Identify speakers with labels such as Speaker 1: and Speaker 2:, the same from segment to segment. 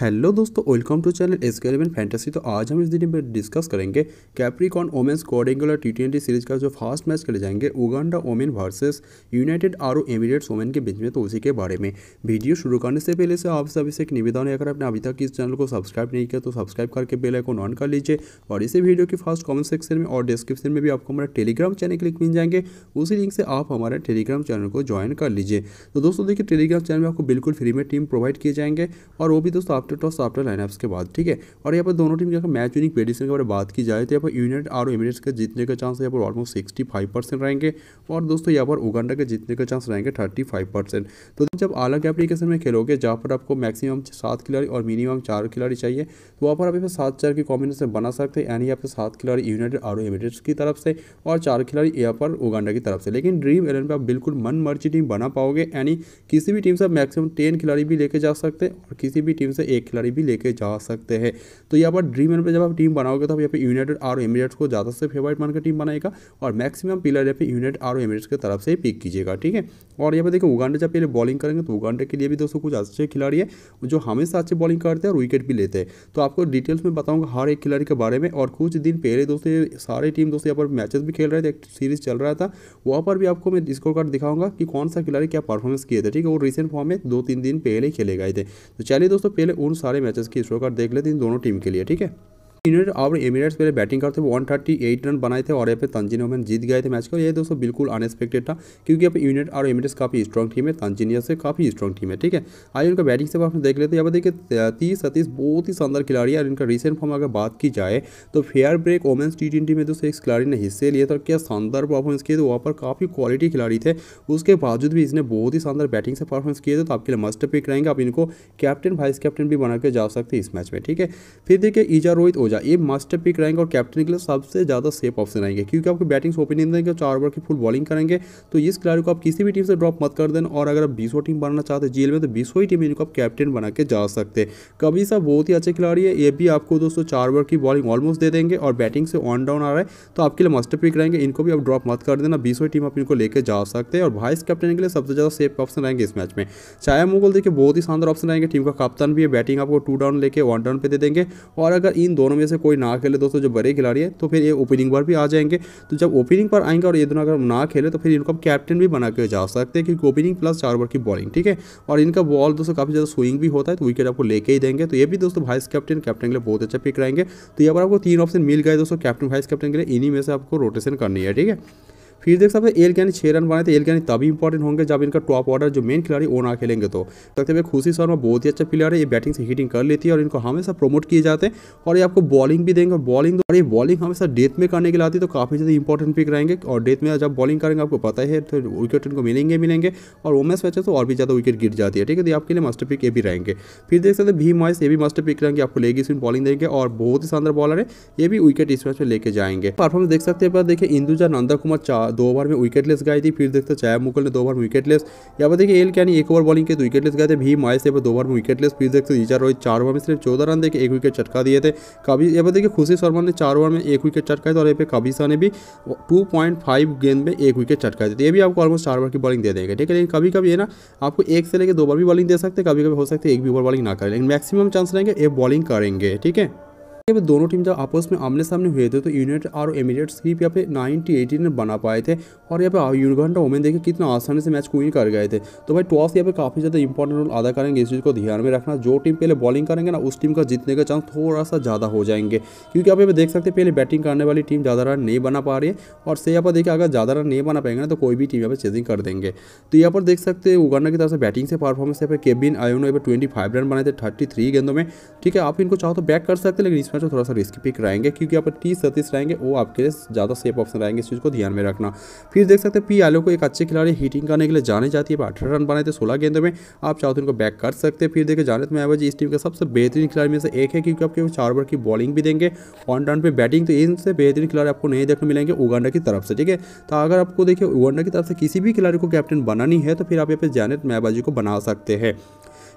Speaker 1: hello दोस्तों welcome to channel S K eleven fantasy तो आज हम इस वीडियो में डिस्कस करेंगे कैप्रिकॉन ओमेंस और टी ट्वेंटी सीरीज का जो फास्ट मैच खेले जाएंगे Uganda women versus United Arab Emirates women के बीच में तो उसी के बारे में वीडियो शुरू करने से पहले से आप सभी से एक निवेदन है अगर आपने अभी तक इस चैनल को सब्सक्राइब नहीं किया तो सब्सक्राइब करके बेल आइकन ऑन कर लीजिए और इसी वीडियो की फर्स्ट कॉमेंट सेक्शन में और डिस्क्रिप्शन में भी आपको हमारा टेलीग्राम चैनल के लिंक मिल जाएंगे उसी लिंक से आप हमारे टेलीग्राम चैनल को ज्वाइन कर लीजिए तो दोस्तों देखिए टेलीग्राम चैनल में आपको बिल्कुल फ्री में टीम प्रोवाइड किए जाएंगे और वो भी दोस्तों अपडेट और सॉफ्टवेयर लाइनअप्स के बाद ठीक है और यहाँ पर दोनों टीम की मैच यूनिक पेडिशन के बारे में बात की जाए तो यहाँ पर यूनाइटेड आरो एमिरेट्स के जीतने का चांस यहाँ पर ऑलमोस्ट सिक्सटी फाइव परसेंट रहेंगे और दोस्तों यहाँ पर उगांडा के जीतने का चांस रहेंगे थर्टी फाइव परसेंट तो जब अलग एप्लीकेशन में खेलोगे जहाँ पर आपको मैक्सिमम सात खिलाड़ी और मिनिमम चार खिलाड़ी चाहिए तो वहाँ पर आप यहाँ सात चार की कॉम्बिनेशन बना सकते हैं यानी यहाँ पर सात खिलाड़ी यूनाइटेड आरो एमिरेट्स की तरफ से और चार खिलाड़ी यहाँ पर उगांडा की तरफ से लेकिन ड्रीम इलेवन पर आप बिल्कुल मन मर्जी टीम बना पाओगे यानी किसी भी टीम से आप मैक्सिमम टेन खिलाड़ी भी लेके जा सकते हैं और किसी भी टीम से एक खिलाड़ी भी लेके जा सकते हैं तो यहाँ पर ड्रीम इलेवन पर जब आप टीम बनाओगे तो आप यहाँ पर यूनाइटेड आर एमिरेट्स को ज़्यादा से फेवरेट मानकर टीम बनाएगा और मैक्सिमम प्लेयर यहाँ पर यूनाइटेड आर एमिरेट्स की तरफ से ही पिक कीजिएगा ठीक है और यहाँ पर देखिए उगांडे जब पहले बॉलिंग करेंगे तो उगांडे के लिए भी दोस्तों कुछ अच्छे खिलाड़ी है जो हमेशा अच्छे बॉलिंग करते हैं और विकेट भी लेते हैं तो आपको डिटेल्स में बताऊँगा हर एक खिलाड़ी के बारे में और कुछ दिन पहले दोस्तों सारे टीम दोस्तों यहाँ पर मैचेस भी खेल रहे थे एक सीरीज चल रहा था वहाँ पर भी आपको मैं स्कोर कार्ड दिखाऊंगा कि कौन सा खिलाड़ी क्या परफॉर्मेंस किए थे ठीक है वो रिसेंट फॉर्म में दो तीन दिन पहले ही खेले गए थे तो चलिए दोस्तों पहले उन सारे मैचेस की स्कोर कार्ड देख लेते हैं दोनों टीम के लिए ठीक है यूनाइटेड और एमिरेट्स पहले बैटिंग करते वन थर्टी एट रन बनाए थे और यहाँ पे तंजीन ओमन जीत गए थे मैच को ये दोस्तों बिल्कुल अनएक्सपेक्टेड था क्योंकि यहाँ पे और एमिरेट्स काफ़ी स्ट्रॉन्ग टीम है तंजीनिया से काफ़ी स्ट्रॉन्ग टीम है ठीक है आइए उनका बैटिंग से आपने देख लेते हैं यहाँ पर देखिए तीस सतीस बहुत ही शानदार खिलाड़ी है और इनका रिसेंट फॉर्म अगर बात की जाए तो fair break women's T twenty में दोस्तों एक खिलाड़ी ने हिस्से लिए था क्या शानदार परफॉर्मेंस किए थे वहाँ पर काफ़ी क्वालिटी खिलाड़ी थे उसके बावजूद भी इसने बहुत ही शानदार बैटिंग से परफॉर्मेंस किए थे तो आपके लिए मस्ट पिक रहेंगे आप इनको कैप्टन वाइस कैप्टन भी बना के जा सकते हैं इस मैच में ठीक है फिर देखिए ईजा रोहित ओजा मिर्जा ये मास्टर पिक रहेंगे और कैप्टन के लिए सबसे ज़्यादा सेफ ऑप्शन रहेंगे क्योंकि आपको बैटिंग ओपनिंग देंगे चार ओवर की फुल बॉलिंग करेंगे तो इस खिलाड़ी को आप किसी भी टीम से ड्रॉप मत कर देना और अगर आप बीसों टीम बनाना चाहते हैं में तो बीसों ही टीम इनको आप कैप्टन बना के जा सकते कभी सा बहुत ही अच्छे खिलाड़ी है ये भी आपको दोस्तों चार ओवर की बॉलिंग ऑलमोस्ट दे देंगे और बैटिंग से ऑन डाउन आ रहा है तो आपके लिए मास्टर पिक रहेंगे इनको भी आप ड्रॉप मत कर देना बीसों टीम आप इनको लेकर जा सकते हैं और वाइस कैप्टन के लिए सबसे ज़्यादा सेफ ऑप्शन रहेंगे इस मैच में चाहे मुगल देखिए बहुत ही शानदार ऑप्शन रहेंगे टीम का कप्तान भी है बैटिंग आपको टू डाउन लेके वन डाउन पे दे देंगे और अगर इन दोनों में में से कोई ना खेले दोस्तों जो बड़े खिलाड़ी है तो फिर ये ओपनिंग पर भी आ जाएंगे तो जब ओपनिंग पर आएंगे और ये दोनों अगर ना खेले तो फिर इनको हम कैप्टन भी बना के जा सकते हैं क्योंकि ओपनिंग प्लस चार ओवर की बॉलिंग ठीक है और इनका बॉल दोस्तों काफ़ी ज़्यादा स्विंग भी होता है तो विकेट आपको लेके ही देंगे तो ये भी दोस्तों वाइस कैप्टन कैप्टन के लिए बहुत अच्छा पिक रहेंगे तो यहाँ पर आपको तीन ऑप्शन मिल गए दोस्तों कैप्टन वाइस कैप्टन के लिए इन्हीं में से आपको रोटेशन करनी है ठीक है फिर देख सकते एल यानी छः रन बनाए थे एल यानी तभी इंपॉर्टेंट होंगे जब इनका टॉप ऑर्डर जो मेन खिलाड़ी वो ना खेलेंगे तो देखते हुए खुशी शर्मा बहुत ही अच्छा प्लेयर है ये बैटिंग से हिटिंग कर लेती है और इनको हमेशा प्रमोट किए जाते हैं और ये आपको बॉलिंग भी देंगे और बॉलिंग और ये बॉलिंग हमेशा डेथ में करने के लिए आती है तो काफ़ी ज़्यादा इंपॉर्टेंट पिक रहेंगे और डेथ में जब बॉलिंग करेंगे आपको पता है तो विकेट इनको मिलेंगे मिलेंगे और वोमेस मैच तो और भी ज़्यादा विकेट गिर जाती है ठीक है तो आपके लिए मास्टर पिक ये भी रहेंगे फिर देख सकते भी मॉइस ये भी मास्टर पिक रहेंगे आपको लेगी इसमें बॉलिंग देंगे और बहुत ही शानदार बॉलर है ये भी विकेट इस मैच में लेके जाएंगे परफॉर्मेंस देख सकते हैं देखिए इंदुजा नंदा कुमार दो ओवर में विकेटलेस गए थी फिर देखते चाया मुकुल ने दो ओवर में विकेटलेस यहाँ पर देखिए एल कैनी एक ओवर बॉलिंग के तो विकेटलेस गए थे भी आए थे दो ओवर में विकेटलेस फिर देखते ईजा रोहित चार ओवर में सिर्फ चौदह रन देकर एक विकेट चटका दिए थे कभी यहाँ पर देखिए खुशी शर्मा ने चार ओवर में एक विकेट चटकाए थे और यहाँ पे कबीसा ने भी टू गेंद में एक विकेट चटका दी तो ये भी आपको ऑलमोस्ट चार ओवर की बॉलिंग दे देंगे ठीक है लेकिन कभी कभी है ना आपको एक से लेकर दो बार भी बॉलिंग दे सकते हैं कभी कभी हो सकते एक भी ओवर बॉलिंग ना करें लेकिन मैक्सिमम चांस रहेंगे ये बॉलिंग करेंगे ठीक है जब दोनों टीम जब आपस में आमने सामने हुए थे तो यूनाइटेड और एमिरेट्स की यहाँ पे 90 रन बना पाए थे और यहाँ पे यूगांडा ओमेन देखे कितना आसानी से मैच क्वीन कर गए थे तो भाई टॉस यहाँ पे काफ़ी ज़्यादा इंपॉर्टेंट रोल अदा करेंगे इस चीज़ को ध्यान में रखना जो टीम पहले बॉलिंग करेंगे ना उस टीम का जीतने का चांस थोड़ा सा ज़्यादा हो जाएंगे क्योंकि आप यहाँ देख सकते पहले बैटिंग करने वाली टीम ज़्यादा रन नहीं बना पा रही है और से यहाँ पर देखिए अगर ज़्यादा रन नहीं बना पाएंगे ना तो कोई भी टीम यहाँ पर चेजिंग कर देंगे तो यहाँ पर देख सकते हैं उगाना की तरफ से बैटिंग से परफॉर्मेंस यहाँ पर केबिन आयोनो यहाँ पर ट्वेंटी रन बनाए थे थर्टी गेंदों में ठीक है आप इनको चाहो तो बैक कर सकते लेकिन इस का जो थोड़ा सा रिस्क पिक रहेंगे क्योंकि यहाँ पर तीस सतीस रहेंगे वो आपके लिए ज़्यादा सेफ ऑप्शन रहेंगे इस चीज़ को ध्यान में रखना फिर देख सकते हैं पी आलो को एक अच्छे खिलाड़ी हीटिंग करने के लिए जाने जाती है अठारह रन बनाए थे सोलह गेंदों में आप चाहो तो इनको बैक कर सकते हैं फिर देखें जानेत में एवज इस टीम का सबसे बेहतरीन खिलाड़ी में से एक है क्योंकि आपके चार ओवर की बॉलिंग भी देंगे ऑन रन पर बैटिंग तो इनसे बेहतरीन खिलाड़ी आपको नहीं देखने मिलेंगे उगांडा की तरफ से ठीक है तो अगर आपको देखिए उगांडा की तरफ से किसी भी खिलाड़ी को कैप्टन बनानी है तो फिर आप यहाँ पे जानेत मैबाजी को बना सकते हैं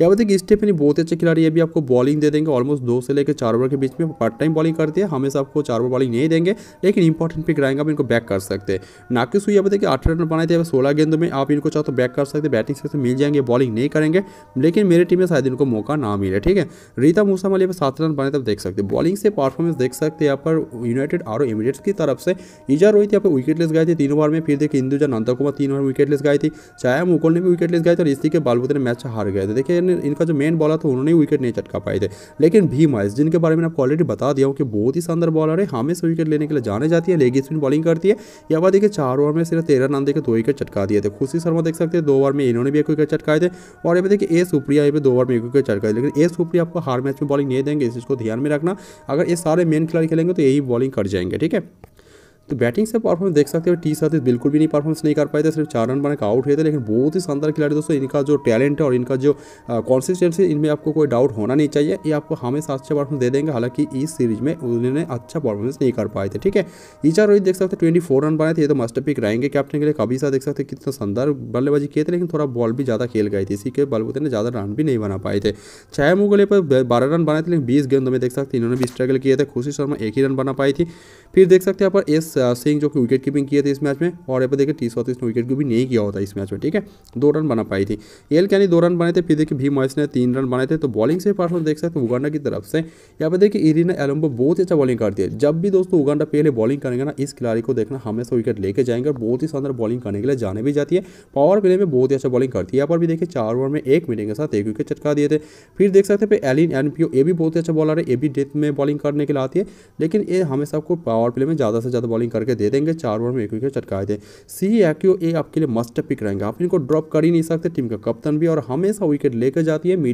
Speaker 1: यहाँ पर देखिए स्टेफनी बहुत अच्छे खिलाड़ी अभी आपको बॉलिंग दे देंगे ऑलमोस्ट दो से लेकर चार ओवर के बीच में पार्ट टाइम बॉलिंग करते हैं हमेशा आपको चार ओवर बॉलिंग नहीं देंगे लेकिन इंपॉर्टेंट पिक रहेंगे आप इनको बैक कर सकते हैं नाकिस हुई यहाँ पर देखिए आठ रन बनाए थे सोलह गेंदों में आप इनको चाहो तो बैक कर सकते बैटिंग से तो मिल जाएंगे बॉलिंग नहीं करेंगे लेकिन मेरे टीम में शायद इनको मौका ना मिले ठीक है रीता मूसा मलिया पर सात रन बनाए तब देख सकते बॉलिंग से परफॉर्मेंस देख सकते हैं यहाँ पर यूनाइटेड आरो एमिरेट्स की तरफ से इजा रोहित यहाँ पर विकेटलेस गए थे तीन ओवर में फिर देखिए इंदुजा नंदा कुमार तीन ओवर विकेटलेस गए थी चाया मुकुल ने भी विकेटलेस गए थे और इसी के बालबूते ने मैच हार गए थे देखिए ने इनका जो मेन बॉलर था उन्होंने विकेट नहीं चटका पाए थे लेकिन भी आइस जिनके बारे में आपको ऑलरेडी बता दिया हूँ कि बहुत ही शानदार बॉलर है हमेशा विकेट लेने के लिए जाने जाती है लेग स्पिन बॉलिंग करती है या बात देखिए चार ओवर में सिर्फ तेरह रन देकर दो विकेट चटका दिए थे खुशी शर्मा देख सकते हैं दो ओवर में इन्होंने भी एक विकेट चटकाए थे और यहाँ देखिए ए सुप्रिया भी दो ओवर में एक विकेट चटका लेकिन ए सुप्रिया आपको हार मैच में बॉलिंग नहीं देंगे इस चीज़ को ध्यान में रखना अगर ये सारे मेन खिलाड़ी खेलेंगे तो यही बॉलिंग कर जाएंगे ठीक है तो बैटिंग से परफॉर्मेंस देख सकते हो टी साथ बिल्कुल भी नहीं परफॉर्मेंस नहीं कर पाए थे सिर्फ चार रन बनाकर आउट हुए थे लेकिन बहुत ही शानदार खिलाड़ी दोस्तों इनका जो टैलेंट है और इनका जो कॉन्सिस्टेंसी इनमें आपको कोई डाउट होना नहीं चाहिए ये आपको हमेशा अच्छा परफॉर्मेंस दे देंगे हालांकि इस सीरीज में उन्होंने अच्छा परफॉर्मेंस नहीं कर पाए थे ठीक है ईचा रोहित देख सकते ट्वेंटी फोर रन बनाए थे ये तो मस्ट पिक रहेंगे कैप्टन के लिए कभी सा देख सकते कितना शानदार बल्लेबाजी किए थे लेकिन थोड़ा बॉल भी ज़्यादा खेल गए थे इसी के बलबूते ने ज़्यादा रन भी नहीं बना पाए थे छह मुगले पर बारह रन बनाए थे लेकिन बीस गेंद में देख सकते इन्होंने भी स्ट्रगल किए थे खुशी शर्मा एक ही रन बना पाई थी फिर देख सकते यहाँ पर एस सिंह जो कि विकेट कीपिंग किए थे इस मैच में और यहाँ पर देखिए टी सौतीस ने विकेट कीपिंग नहीं किया होता इस मैच में ठीक है दो रन बना पाई थी एल कैनी दो रन बने थे फिर देखिए भी मॉइस ने तीन रन बनाए थे तो बॉलिंग से पार्सल देख सकते हैं उगांडा की तरफ से यहाँ पर देखिए इरीना एलम्बो बहुत ही अच्छा बॉलिंग करती है जब भी दोस्तों उगांडा पहले बॉलिंग करेंगे ना इस खिलाड़ी को देखना हमेशा विकेट लेके जाएंगे और बहुत ही शानदार बॉलिंग करने के लिए जाने भी जाती है पावर प्ले में बहुत ही अच्छा बॉलिंग करती है यहाँ पर भी देखिए चार ओवर में एक मिनट के साथ एक विकेट चटका दिए थे फिर देख सकते हैं एलिन एनपीओ ये भी बहुत ही अच्छा बॉलर है ए भी डेथ में बॉलिंग करने के लिए आती है लेकिन ये हमेशा आपको पावर प्ले में ज़्यादा से ज़्यादा बॉलिंग बॉलिंग करके दे देंगे चार ओवर में एक विकेट चटकाए दें सी एक्यू ए आपके लिए मस्ट पिक रहेंगे आप इनको ड्रॉप कर ही नहीं सकते टीम का कप्तान भी और हमेशा विकेट लेकर जाती है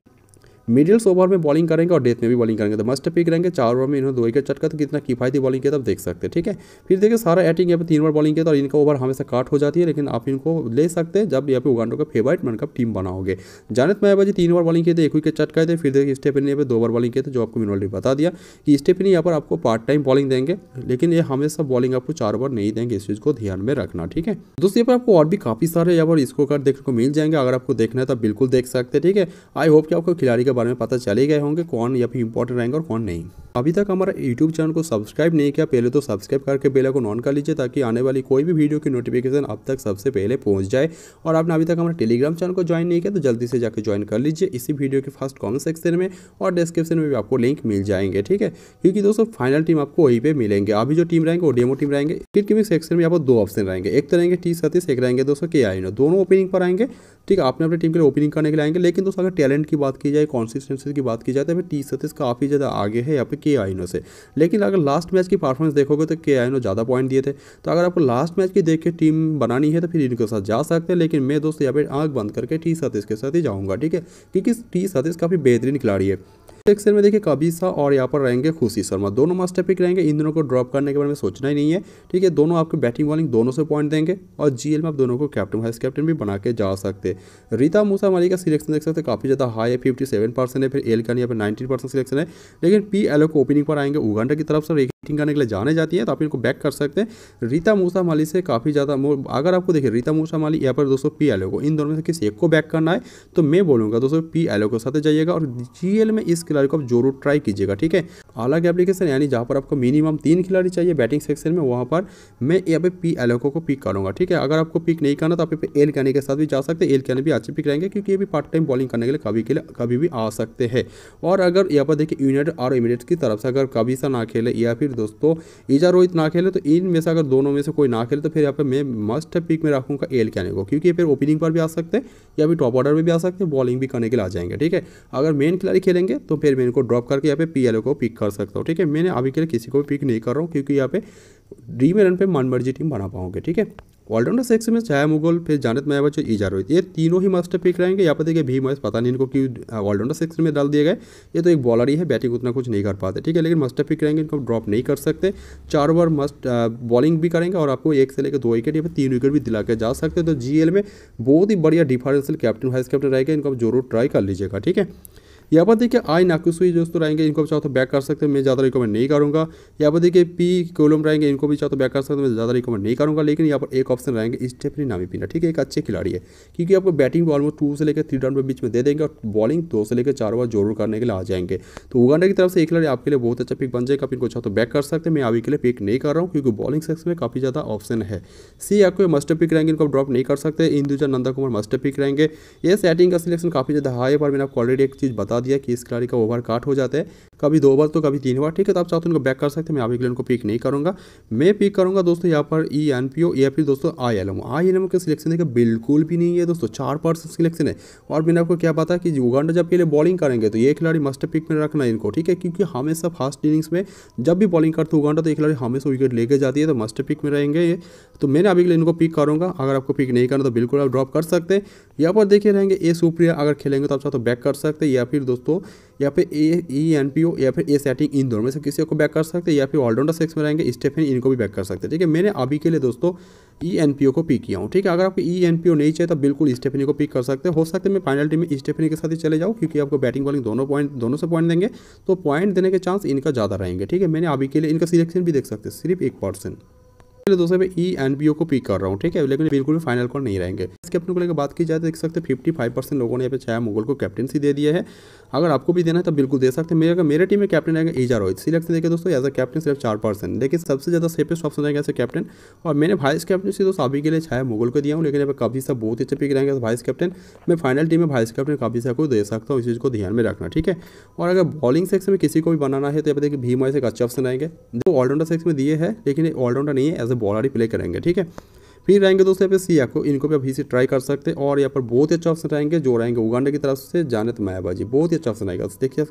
Speaker 1: मिडिल्स ओवर में बॉलिंग करेंगे और डेथ में भी बॉलिंग करेंगे तो मस्ट पिक रहेंगे चार ओवर में इन्होंने दो विकेट चटका तो कितना किफायती बॉलिंग किया तब देख सकते हैं ठीक है फिर देखिए सारा एटिंग यहाँ पर तीन बार बॉलिंग किया तो इनका ओवर हमेशा काट हो जाती है लेकिन आप इनको ले सकते हैं जब यहाँ पे उगांडो का फेवरेट मन कप टीम बनाओगे जानत मैं बजे तीन बार बॉलिंग किए थे एक विकेट चटकाए थे फिर देखिए स्टेफिन यहाँ पर दो बार बॉलिंग किए थे जो आपको मैंने ऑलरेडी बता दिया कि स्टेफिन यहाँ पर आपको पार्ट टाइम बॉलिंग देंगे लेकिन ये हमेशा बॉलिंग आपको चार ओवर नहीं देंगे इस चीज़ को ध्यान में रखना ठीक है दोस्तों यहाँ पर आपको और भी काफ़ी सारे यहाँ पर स्कोर कार्ड देखने को मिल जाएंगे अगर आपको देखना है तो बिल्कुल देख सकते हैं ठीक है आई होप कि आपको खिलाड़ी का बारे में पता चले गए होंगे कौन या फिर इंपॉर्टेंट रहेंगे और कौन नहीं अभी तक हमारा यूट्यूब चैनल को सब्सक्राइब नहीं किया पहले तो सब्सक्राइब करके बेल आइकन ऑन कर लीजिए ताकि आने वाली कोई भी वीडियो की नोटिफिकेशन अब तक सबसे पहले पहुंच जाए और आपने अभी तक हमारे टेलीग्राम चैनल को ज्वाइन नहीं किया तो जल्दी से जाकर ज्वाइन कर लीजिए इसी वीडियो के फर्स्ट कॉमेंट सेक्शन में और डिस्क्रिप्शन में भी आपको लिंक मिल जाएंगे ठीक है क्योंकि दोस्तों फाइनल टीम आपको वहीं पर मिलेंगे अभी जो टीम रहेंगे वो डेमो टीम रहेंगे क्रिकेट सेक्शन में आपको दो ऑप्शन रहेंगे एक तो रहेंगे टी सतीस एक रहेंगे दोस्तों के आई दोनों ओपनिंग पर आएंगे ठीक है आपने अपनी टीम के लिए ओपनिंग करने के लिए आएंगे लेकिन दोस्तों अगर टैलेंट की बात की जाए कॉन्सिस्टेंसी की बात की जाए तो फिर टी सतीस काफ़ी ज़्यादा आगे है यहाँ पे के आइनो से लेकिन अगर लास्ट मैच की परफॉर्मेंस देखोगे तो के आइनो ज़्यादा पॉइंट दिए थे तो अगर आपको लास्ट मैच की देख के टीम बनानी है तो फिर इनके साथ जा सकते हैं लेकिन मैं दोस्तों यहाँ पर आँख बंद करके टी सतीस के साथ ही जाऊँगा ठीक है क्योंकि टी सतीस काफ़ी बेहतरीन खिलाड़ी है सेक्शन तो में देखिए कबीसा और यहाँ पर रहेंगे खुशी शर्मा दोनों मास्टर पिक रहेंगे इन दोनों को ड्रॉप करने के बारे में सोचना ही नहीं है ठीक है दोनों आपको बैटिंग बॉलिंग दोनों से पॉइंट देंगे और जी में आप दोनों को कैप्टन वाइस कैप्टन भी बना के जा सकते रीता मूसा माली का सिलेक्शन देख सकते काफ़ी ज़्यादा हाई है फिफ्टी सेवन परसेंट है फिर एल का यहाँ पर नाइनटीन परसेंट सिलेक्शन है लेकिन पी एल को ओपनिंग पर आएंगे उगांडा की तरफ से रेटिंग करने के लिए जाने जाती है तो आप इनको बैक कर सकते हैं रीता मूसा माली से काफ़ी ज़्यादा अगर आपको देखिए रीता मूसा माली यहाँ पर दोस्तों पी एल को इन दोनों में से किसी एक को बैक करना है तो मैं बोलूंगा दोस्तों पी एल को साथ जाइएगा और जी में इस खिलाड़ी को आप जरूर ट्राई कीजिएगा ठीक है अलग एप्लीकेशन यानी जहाँ पर आपको मिनिमम तीन खिलाड़ी चाहिए बैटिंग सेक्शन में वहाँ पर मैं यहाँ पे पी एलोको को पिक करूँगा ठीक है अगर आपको पिक नहीं करना तो आप एल कैनी के साथ भी जा सकते हैं एल कैनी भी अच्छे पिक रहेंगे क्योंकि ये भी पार्ट टाइम बॉलिंग करने के लिए कभी के लिए कभी भी आ सकते हैं और अगर यहाँ पर देखिए यूनाइटेड और इमिडिएट्स की तरफ से अगर कभी सा ना खेले या फिर दोस्तों ईजा रोहित ना खेले तो इन में से अगर दोनों में से कोई ना खेले तो फिर यहाँ पर मैं मस्ट पिक में रखूँगा एल कैनी को क्योंकि फिर ओपनिंग पर भी आ सकते हैं या फिर टॉप ऑर्डर में भी आ सकते हैं बॉलिंग भी करने के लिए आ जाएंगे ठीक है अगर मेन खिलाड़ी खेलेंगे तो फिर मैं इनको ड्रॉप करके यहाँ पे पी को पिक कर सकता हूँ ठीक है मैंने अभी के लिए किसी को भी पिक नहीं कर रहा हूँ क्योंकि यहाँ पे डी में रन पे मन मर्जी टीम बना पाओगे ठीक है ऑलराउंडर सेक्स में चाहे मुगल फिर जानत माया बच्चों ईजा रोहित ये तीनों ही मास्टर पिक रहेंगे यहाँ पर देखिए भी मैच पता नहीं इनको क्यों ऑलराउंडर हाँ, सेक्स में डाल दिए गए ये तो एक बॉलर ही है बैटिंग उतना कुछ नहीं कर पाते ठीक है लेकिन मास्टर पिक रहेंगे इनको ड्रॉप नहीं कर सकते चार ओवर मस्ट बॉलिंग भी करेंगे और आपको एक से लेकर दो विकेट या फिर तीन विकेट भी दिला के जा सकते हैं तो जी में बहुत ही बढ़िया डिफरेंशियल कैप्टन वाइस कैप्टन रहेगा इनको आप जरूर ट्राई कर लीजिएगा ठीक है यहाँ पर देखिए आई नाकुसुई जो तो रहेंगे इनको भी चाहो तो बैक कर सकते हैं मैं ज़्यादा रिकमेंड नहीं करूँगा यहाँ पर देखिए पी कोलम रहेंगे इनको भी चाहो तो बैक कर सकते हैं मैं ज़्यादा रिकमेंड नहीं करूँगा लेकिन यहाँ पर एक ऑप्शन रहेंगे स्टेफनी नामी पीना ठीक है एक अच्छे खिलाड़ी है क्योंकि आपको बैटिंग ऑलमोस्ट टू से लेकर थ्री राउंड पर बीच में दे देंगे और बॉलिंग दो से लेकर चार ओवर जरूर करने के लिए आ जाएंगे तो उगांडा की तरफ से एक खिलाड़ी आपके लिए बहुत अच्छा पिक बन जाएगा आप इनको चाहो तो बैक कर सकते हैं मैं अभी के लिए पिक नहीं कर रहा हूँ क्योंकि बॉलिंग सेक्स में काफ़ी ज़्यादा ऑप्शन है सी आपको मस्टर पिक रहेंगे इनको ड्रॉप नहीं कर सकते इंदुजा नंदा कुमार मस्टर पिक रहेंगे ये सेटिंग का सिलेक्शन काफ़ी ज़्यादा हाई है पर मैंने आपको ऑलरेडी एक चीज़ बता बता दिया कि इस खिलाड़ी का ओवर काट हो जाता है कभी दो ओवर तो कभी तीन ओवर ठीक है तो आप चाहते हो उनको बैक कर सकते हैं मैं अभी के लिए उनको पिक नहीं करूँगा मैं पिक करूँगा दोस्तों यहाँ पर ई एन पी ओ या फिर दोस्तों I L M I L M का सिलेक्शन देखिए बिल्कुल भी नहीं है दोस्तों चार पर्सन सिलेक्शन है और मैंने आपको क्या बताया कि युगांडा जब के लिए बॉलिंग करेंगे तो ये खिलाड़ी मस्ट पिक में रखना इनको ठीक है क्योंकि हमेशा फास्ट इनिंग्स में जब भी बॉलिंग करते उगांडा तो ये खिलाड़ी हमेशा विकेट लेके जाती है तो मस्ट पिक में रहेंगे ये तो मैंने अभी के लिए इनको पिक करूँगा अगर आपको पिक नहीं करना तो बिल्कुल आप ड्रॉप कर सकते हैं यहाँ पर देखे रहेंगे ए सुप्रिया अगर खेलेंगे तो आप चाहते तो बैक कर सकते हैं या फिर दोस्तों e या फिर ए ई एन पी ओ या फिर ए सेटिंग इन दोनों में से किसी को बैक कर सकते हैं या फिर ऑलराउंडर सेक्स में रहेंगे स्टेफिन इनको भी बैक कर सकते हैं ठीक है मैंने अभी के लिए दोस्तों ई एन पी ओ को पिक किया हूँ ठीक है अगर आपको ई एन पी ओ नहीं चाहिए तो बिल्कुल स्टेफनी को पिक कर सकते हैं हो सकते मैं मैं टीम में स्टेफनी के साथ ही चले जाऊँ क्योंकि आपको बैटिंग बॉलिंग दोनों पॉइंट दोनों से पॉइंट देंगे तो पॉइंट देने के चांस इनका ज़्यादा रहेंगे ठीक है मैंने अभी के लिए इनका सिलेक्शन भी देख सकते हैं सिर्फ एक परसेंट लिए दोस्तों मैं ई एंड बी ओ को पिक कर रहा हूँ ठीक है लेकिन बिल्कुल भी फाइनल कॉल नहीं रहेंगे इसके अपने को लेकर बात की जाए तो देख सकते फिफ्टी फाइव परसेंट लोगों ने यहाँ पे छाया मुगल को कैप्टनसी दे दिया है अगर आपको भी देना है तो बिल्कुल दे सकते हैं मेरे मेरे टीम में कैप्टन रहेंगे ईजा रोहित सिलेक्ट से देखिए दोस्तों एज अ कैप्टन सिर्फ चार परसेंट लेकिन सबसे ज़्यादा सेफेस्ट ऑप्शन रहेगा ऐसे कैप्टन और मैंने वाइस कैप्टन से दोस्तों अभी के लिए छाया मुगल को दिया हूँ लेकिन यहाँ पर कभी सब बहुत अच्छे पिक रहेंगे वाइस कैप्टन मैं फाइनल टीम में वाइस कैप्टन कभी सा को दे सकता हूँ इस चीज़ को ध्यान में रखना ठीक है और अगर बॉलिंग सेक्स में किसी को भी बनाना है तो यहाँ पर देखिए भीम वाइस एक अच्छे ऑप्शन रहेंगे जो ऑलराउंडर सेक्स में दिए हैं लेकिन ऑलराउंडर नहीं है एज अ बॉलर ही प्ले करेंगे ठीक है फिर रहेंगे दोस्तों यहाँ पे सिया को इनको भी आप से ट्राई कर सकते हैं और यहाँ पर बहुत ही अच्छा ऑप्शन रहेंगे जो रहेंगे उगांडा की तरफ से जानत मायाबाजी बहुत ही अच्छा ऑप्शन रहेगा देखिए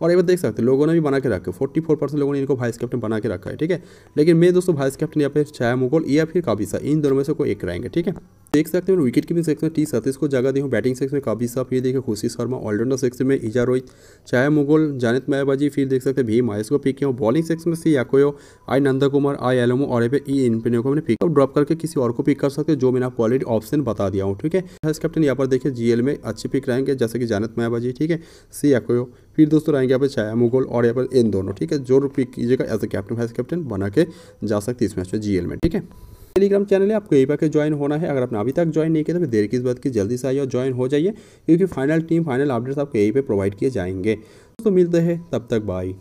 Speaker 1: और एक बार देख सकते हैं लोगों ने भी बना के रखा है फोर्टी फोर परसेंट लोगों ने इनको वाइस कैप्टन बना के रखा है ठीक है लेकिन मैं दोस्तों वाइस कैप्टन या फिर छाया मुगल या फिर काबिसा इन दोनों में से कोई एक रहेंगे ठीक है देख सकते हैं विकेट कीपिंग सेक्शन में टी सतीस को जगह दी हूँ बैटिंग सेक्शन में साफ फिर देखिए खुशी शर्मा ऑलराउंडर सेक्शन में ईजा रोहित चाहे मुगल जानित मायाबाजी फिर देख सकते हैं भी आयस को पिक किया बॉलिंग सेक्शन में सी याकोयो आई नंदा कुमार आई एलोमो और इन ई को मैंने पिक ड्रॉप करके किसी और को पिक कर सकते जो मैंने आपको ऑलरेडी ऑप्शन बता दिया हूँ ठीक है वाइस कैप्टन यहाँ पर देखिए जीएल में अच्छी पिक रहेंगे जैसे कि जानत मायाबाजी ठीक है सी याकोयो फिर दोस्तों रहेंगे यहाँ पर छाया मुगल और यहाँ पर इन दोनों ठीक है जो पिक कीजिएगा as a captain vice captain बना के जा सकती है इस मैच में जी में ठीक है टेलीग्राम चैनल है आपको यही पाकर ज्वाइन होना है अगर आपने अभी तक ज्वाइन नहीं किया तो फिर देर किस बात की जल्दी से आइए और ज्वाइन हो जाइए क्योंकि फाइनल टीम फाइनल अपडेट्स आपको यहीं पे प्रोवाइड किए जाएंगे दोस्तों मिलते हैं तब तक बाई